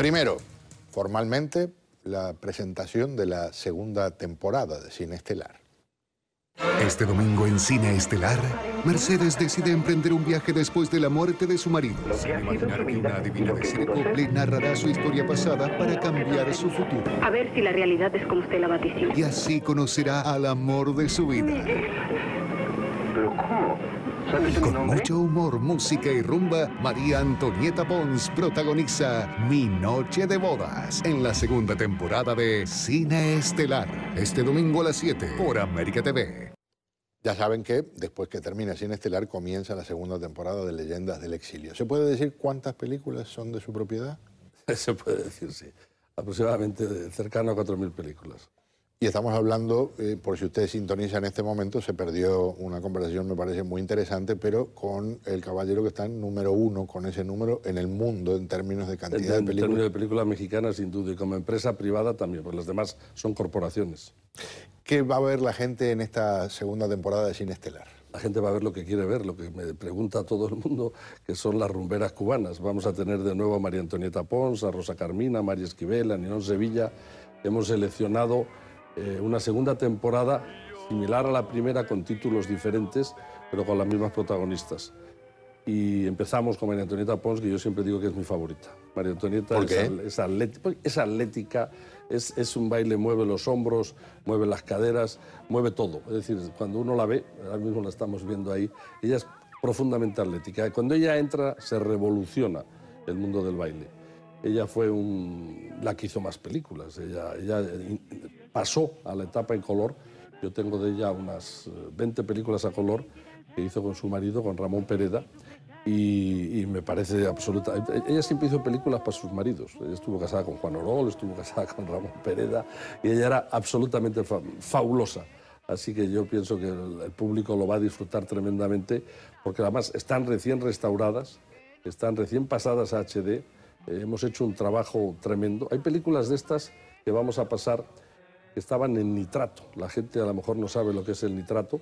Primero, formalmente, la presentación de la segunda temporada de Cine Estelar. Este domingo en Cine Estelar, Mercedes decide emprender un viaje después de la muerte de su marido. imaginar que una adivina de le narrará su historia pasada para cambiar su futuro. A ver si la realidad es como usted la vaticina. Y así conocerá al amor de su vida con mucho humor, música y rumba, María Antonieta Pons protagoniza Mi Noche de Bodas en la segunda temporada de Cine Estelar. Este domingo a las 7 por América TV. Ya saben que después que termina Cine Estelar comienza la segunda temporada de Leyendas del Exilio. ¿Se puede decir cuántas películas son de su propiedad? Se puede decir, sí. Aproximadamente cercano a 4.000 películas. Y estamos hablando, eh, por si ustedes sintoniza en este momento, se perdió una conversación, me parece muy interesante, pero con el caballero que está en número uno, con ese número en el mundo en términos de cantidad de películas. En términos de películas mexicanas, sin duda, y como empresa privada también, porque las demás son corporaciones. ¿Qué va a ver la gente en esta segunda temporada de Cine Estelar? La gente va a ver lo que quiere ver, lo que me pregunta todo el mundo, que son las rumberas cubanas. Vamos a tener de nuevo a María Antonieta Pons, a Rosa Carmina, a María Esquivel, a Ninón Sevilla. Hemos seleccionado eh, una segunda temporada similar a la primera con títulos diferentes, pero con las mismas protagonistas. Y empezamos con María Antonieta Pons, que yo siempre digo que es mi favorita. María Antonieta pues, Es, atlética, es, es, un baile, mueve los hombros, mueve las caderas, mueve todo. Es decir, cuando uno la ve, ahora mismo la estamos viendo ahí, ella es profundamente atlética. Cuando ella entra, se revoluciona el mundo del baile. Ella fue un, la que hizo más películas. Ella, ella eh, pasó a la etapa en color. Yo tengo de ella unas 20 eh, películas a color que hizo con su marido, con Ramón Pereda, y, me parece absoluta. E-, e-, ella siempre hizo películas para sus maridos. Ella estuvo casada con Juan Orol, estuvo casada con Ramón Pereda, y ella era absolutamente fabulosa. Así que yo pienso que el, público lo va a disfrutar tremendamente, porque además están recién restauradas, están recién pasadas a HD. Eh, hemos hecho un trabajo tremendo. Hay películas de estas que vamos a pasar estaban en nitrato. La gente a lo mejor no sabe lo que es el nitrato,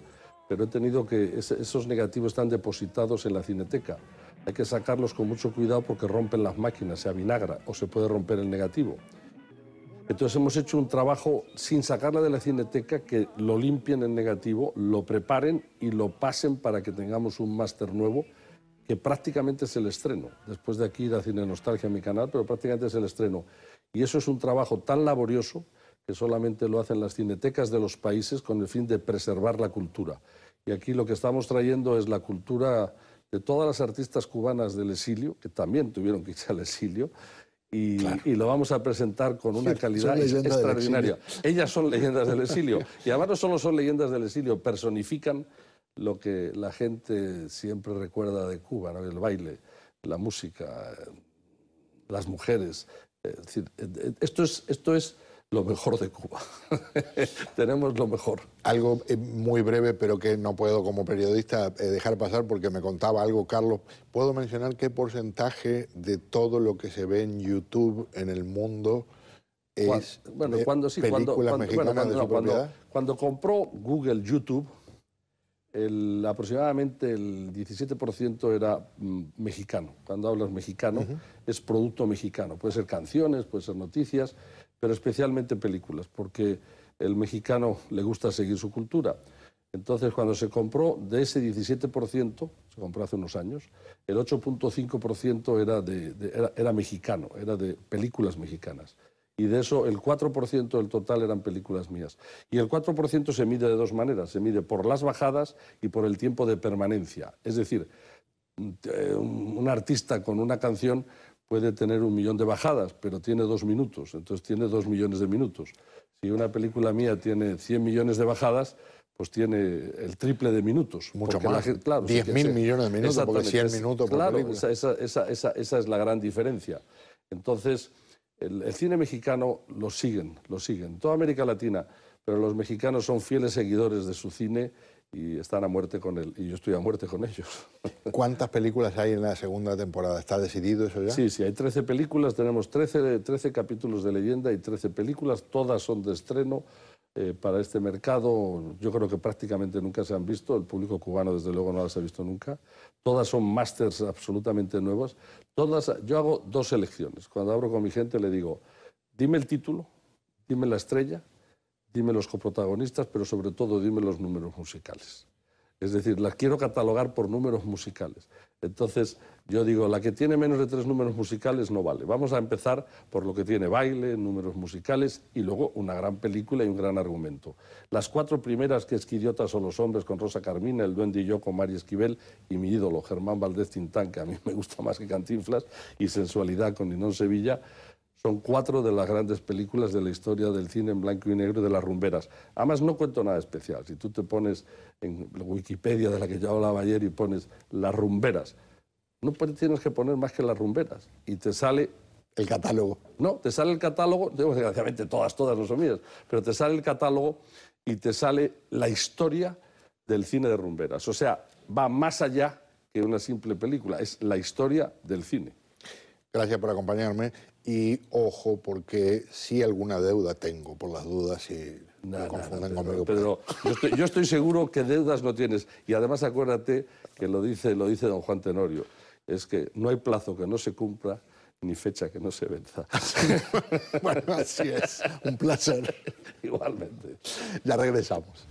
pero he tenido que... esos negativos están depositados en la cineteca. Hay que sacarlos con mucho cuidado porque rompen las máquinas, se avinagra o se puede romper el negativo. Entonces hemos hecho un trabajo sin sacarla de la cineteca, que lo limpien el negativo, lo preparen y lo pasen para que tengamos un máster nuevo, que prácticamente es el estreno. Después de aquí ir a Cine Nostalgia, mi canal, pero prácticamente es el estreno. Y eso es un trabajo tan laborioso que solamente lo hacen las cinetecas de los países con el fin de preservar la cultura. Y aquí lo que estamos trayendo es la cultura de todas las artistas cubanas del exilio, que también tuvieron que irse al exilio, y, lo vamos a presentar con una calidad extraordinaria. Ellas son leyendas del exilio. Y además no solo son leyendas del exilio, personifican lo que la gente siempre recuerda de Cuba, el baile, la música, las mujeres. Eh, eh, esto es, esto es lo mejor de Cuba. Tenemos lo mejor. Algo eh, muy breve, pero que no puedo como periodista eh, dejar pasar porque me contaba algo, Carlos. ¿Puedo mencionar qué porcentaje de todo lo que se ve en YouTube en el mundo es bueno, cuando, sí, películas mexicanas Cuando, compró Google YouTube, aproximadamente el 17% era mm, mexicano. Cuando hablas mexicano, es producto mexicano. Puede ser canciones, puede ser noticias pero especialmente películas, porque el mexicano le gusta seguir su cultura. Entonces, cuando se compró de ese 17%, se compró hace unos años, el 8.5% era, mexicano, era de películas mexicanas. Y de eso, el 4% del total eran películas mías. Y el 4% se mide de dos maneras. Se mide por las bajadas y por el tiempo de permanencia. Es decir, un artista con una canción puede tener un millón de bajadas, pero tiene dos minutos, entonces tiene dos millones de minutos. Si una película mía tiene 100 millones de bajadas, pues tiene el triple de minutos. Mucho más. claro, millones de minutos, minutos claro, Esa, es la gran diferencia. Entonces, el, el, cine mexicano lo siguen, lo siguen. Toda América Latina, pero los mexicanos son fieles seguidores de su cine y están a muerte con él, y yo estoy a muerte con ellos. ¿Cuántas películas hay en la segunda temporada? ¿Está decidido eso ya? Sí, sí, hay 13 películas, tenemos 13, 13 capítulos de leyenda y 13 películas, todas son de estreno eh, para este mercado, yo creo que prácticamente nunca se han visto, el público cubano desde luego no las ha visto nunca, todas son másters absolutamente nuevas, todas, yo hago dos elecciones, cuando abro con mi gente le digo, dime el título, dime la estrella, dime los coprotagonistas, pero sobre todo dime los números musicales. Es decir, las quiero catalogar por números musicales. Entonces, yo digo, la que tiene menos de tres números musicales no vale. Vamos a empezar por lo que tiene baile, números musicales y luego una gran película y un gran argumento. Las cuatro primeras, que es que idiotas son los hombres, con Rosa Carmina, El Duende y yo, con María Esquivel, y mi ídolo, Germán Valdés Tintán, que a mí me gusta más que Cantinflas, y Sensualidad, con Ninón Sevilla, son cuatro de las grandes películas de la historia del cine en blanco y negro de las rumberas. Además, no cuento nada especial. Si tú te pones en la Wikipedia de la que yo hablaba ayer y pones las rumberas, no tienes que poner más que las rumberas. Y te sale el catálogo. No, te sale el catálogo, desgraciadamente todas, todas no son mías, pero te sale el catálogo y te sale la historia del cine de rumberas. O sea, va más allá que una simple película, es la historia del cine. Gracias por acompañarme y ojo porque si alguna deuda tengo, por las dudas y no, me confundan conmigo. Pero pues. yo, estoy, seguro que deudas no tienes y además acuérdate que lo dice, lo dice don Juan Tenorio, es que no hay plazo que no se cumpla ni fecha que no se venza. bueno, así es. Un placer. Igualmente. Ya regresamos.